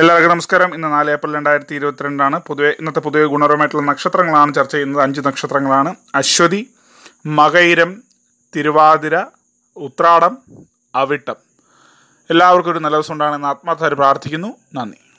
എല്ലാവർക്കും നമസ്കാരം ഇന്ന് നാല് ഏപ്രിൽ രണ്ടായിരത്തി ഇരുപത്തിരണ്ടാണ് പൊതുവെ ഇന്നത്തെ പൊതുവെ ഗുണപരമായിട്ടുള്ള നക്ഷത്രങ്ങളാണ് ചർച്ച ചെയ്യുന്നത് അഞ്ച് നക്ഷത്രങ്ങളാണ് അശ്വതി മകൈരം തിരുവാതിര ഉത്രാടം അവിട്ടം എല്ലാവർക്കും ഒരു നല്ല ദിവസം ഉണ്ടാകണമെന്ന് ആത്മാർത്ഥമായി പ്രാർത്ഥിക്കുന്നു നന്ദി